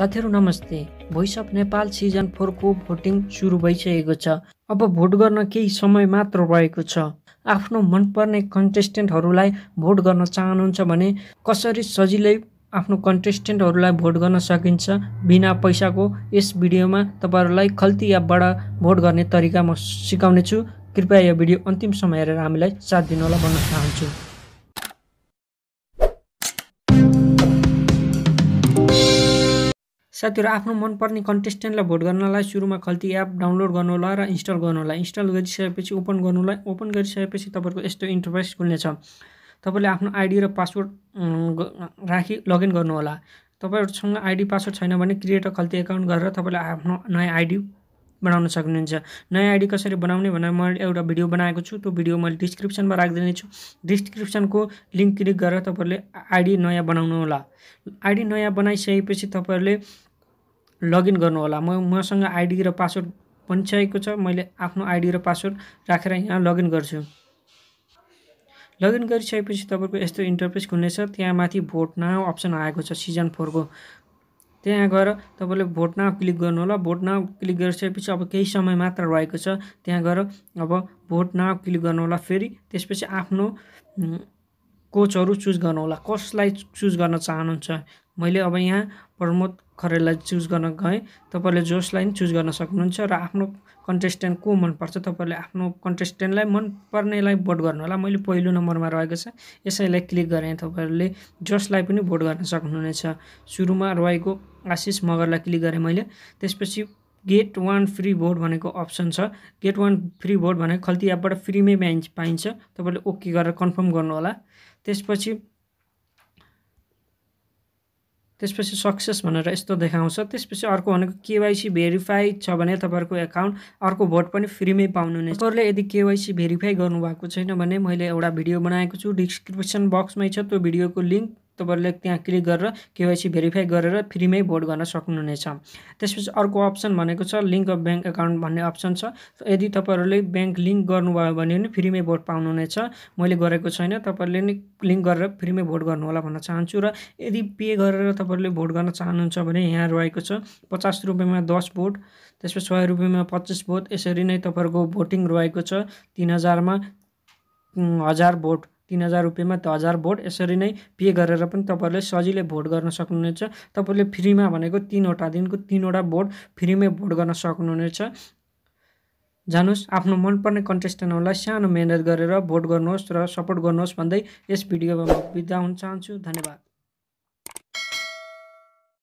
साथीहरू नमस्ते voice of Nepal season फोरको भोटिङ सुरु भइसकेको छ अब भोट गर्न केही समय मात्र रहेको छ आफ्नो मनपर्ने कन्टेस्टेन्टहरूलाई भोट गर्न चाहनुहुन्छ भने कसरी सजिलै आफ्नो कन्टेस्टेन्टहरूलाई भोट गर्न सकिन्छ बिना पैसाको यस भिडियोमा तपाईँहरूलाई खल्ती एपबाट भोट गर्ने तरिका म सिकाउनेछु कृपया यो भिडियो अन्तिम समय हेरेर हामीलाई साथ होला भन्न चाहन्छु साथीहरू आफ्नो मनपर्ने कन्टेस्टेन्टलाई भोट गर्नलाई सुरुमा खल्ती एप डाउनलोड होला र इन्स्टल होला इन्स्टल गरिसकेपछि ओपन होला ओपन गरिसकेपछि तपाईँको यस्तो इन्टरफेस खुल्नेछ तपाईँले आफ्नो आइडी र पासवर्ड राखी लगइन गर्नु होला तपाईँहरूसँग आइडी पासवर्ड छैन भने क्रिएट खल्ती एकाउन्ट गरेर तपाईँले आफ्नो नयाँ आइडी बनाउन सक्नुहुन्छ नयाँ आइडी कसरी बनाउने भनेर मैले एउटा भिडियो बनाएको छु त्यो भिडियो मैले डिस्क्रिप्सनमा राखिदिनेछु डिस्क्रिप्सनको लिङ्क क्लिक गरेर तपाईँहरूले आइडी नयाँ बनाउनु होला आइडी नयाँ बनाइसकेपछि तपाईँहरूले लगइन गर्नुहोला म मसँग आइडी र पासवर्ड पनि चाहिएको छ मैले आफ्नो आइडी र पासवर्ड राखेर यहाँ लगइन गर्छु लगइन गरिसकेपछि तपाईँको यस्तो इन्टरफेस खुल्नेछ त्यहाँ माथि भोट नाउ अप्सन आएको छ सिजन फोरको त्यहाँ गएर तपाईँले भोट नाउ क्लिक गर्नु होला भोट नाउ क्लिक गरिसकेपछि अब केही समय मात्र रहेको छ त्यहाँ गएर अब भोट नाउ क्लिक गर्नु होला फेरि त्यसपछि आफ्नो कोचहरू चुज होला कसलाई चुज गर्न चाहनुहुन्छ मैले अब यहाँ प्रमोद खरेललाई चुज गर्न गएँ तपाईँले जोसलाई पनि चुज गर्न सक्नुहुन्छ र आफ्नो कन्टेस्टेन्ट को मनपर्छ तपाईँहरूले आफ्नो कन्टेस्टेन्टलाई मनपर्नेलाई भोट गर्नु होला मैले पहिलो नम्बरमा रहेको छ यसैलाई क्लिक गरेँ तपाईँहरूले जसलाई पनि भोट गर्न सक्नुहुनेछ सुरुमा रहेको आशिष मगरलाई क्लिक गरेँ मैले त्यसपछि गेट वान फ्री भोट भनेको अप्सन छ गेट वान फ्री भोट भनेको खल्ती एपबाट फ्रीमै पाइन्छ तपाईँले ओके गरेर कन्फर्म गर्नुहोला त्यसपछि त्यसपछि सक्सेस भनेर यस्तो देखाउँछ त्यसपछि अर्को भनेको केवाइसी भेरिफाई छ भने तपाईँहरूको एकाउन्ट अर्को भोट पनि फ्रीमै पाउनुहुनेछ तपाईँहरूले यदि केवाइसी भेरिफाई गर्नुभएको छैन भने मैले एउटा भिडियो बनाएको छु डिस्क्रिप्सन बक्समै छ त्यो भिडियोको लिङ्क तपाईँहरूले त्यहाँ क्लिक गरेर केवाइसी भेरिफाई गरेर फ्रीमै भोट गर्न सक्नुहुनेछ त्यसपछि अर्को अप्सन भनेको छ लिङ्क अफ ब्याङ्क एकाउन्ट भन्ने अप्सन छ यदि तपाईँहरूले ब्याङ्क लिङ्क गर्नुभयो भने पनि फ्रीमै भोट पाउनुहुनेछ मैले गरेको छैन तपाईँहरूले नै लिङ्क गरेर फ्रीमै भोट गर्नुहोला भन्न चाहन्छु र यदि पे गरेर तपाईँहरूले भोट गर्न चाहनुहुन्छ भने यहाँ रहेको छ पचास रुपियाँमा दस भोट त्यसपछि सय रुपियाँमा पच्चिस भोट यसरी नै तपाईँहरूको भोटिङ रहेको छ तिन हजारमा हजार भोट तिन हजार रुपियाँमा त हजार भोट यसरी नै पे गरेर पनि तपाईँहरूले सजिलै भोट गर्न सक्नुहुनेछ तपाईँहरूले फ्रीमा भनेको तिनवटा दिनको तिनवटा भोट फ्रीमै भोट गर्न सक्नुहुनेछ जानुहोस् आफ्नो मनपर्ने कन्टेस्टेन्टहरूलाई सानो मेहनत गरेर भोट गर्नुहोस् र सपोर्ट गर्नुहोस् भन्दै यस भिडियोमा म बिदा हुन चाहन्छु धन्यवाद